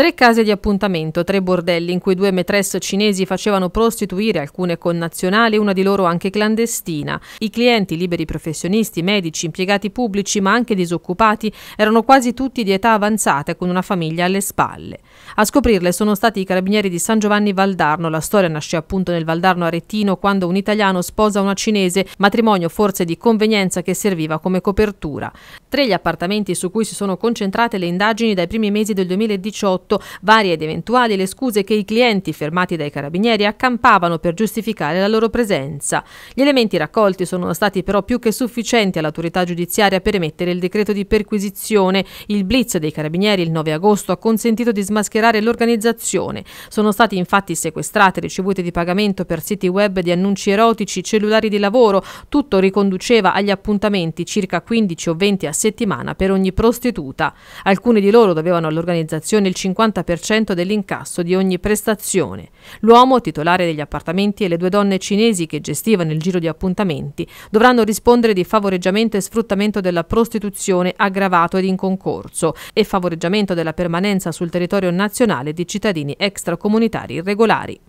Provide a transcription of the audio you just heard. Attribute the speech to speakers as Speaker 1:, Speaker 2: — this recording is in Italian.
Speaker 1: Tre case di appuntamento, tre bordelli in cui due maîtresse cinesi facevano prostituire alcune connazionali, una di loro anche clandestina. I clienti, liberi professionisti, medici, impiegati pubblici ma anche disoccupati, erano quasi tutti di età avanzata con una famiglia alle spalle. A scoprirle sono stati i carabinieri di San Giovanni Valdarno. La storia nasce appunto nel Valdarno aretino quando un italiano sposa una cinese, matrimonio forse di convenienza che serviva come copertura. Tre gli appartamenti su cui si sono concentrate le indagini dai primi mesi del 2018, varie ed eventuali le scuse che i clienti fermati dai carabinieri accampavano per giustificare la loro presenza. Gli elementi raccolti sono stati però più che sufficienti all'autorità giudiziaria per emettere il decreto di perquisizione. Il blitz dei carabinieri il 9 agosto ha consentito di smascherare l'organizzazione. Sono stati infatti sequestrate ricevute di pagamento per siti web di annunci erotici, cellulari di lavoro, tutto riconduceva agli appuntamenti circa 15 o 20 assegnati settimana per ogni prostituta. Alcuni di loro dovevano all'organizzazione il 50% dell'incasso di ogni prestazione. L'uomo, titolare degli appartamenti, e le due donne cinesi che gestivano il giro di appuntamenti dovranno rispondere di favoreggiamento e sfruttamento della prostituzione aggravato ed in concorso e favoreggiamento della permanenza sul territorio nazionale di cittadini extracomunitari irregolari.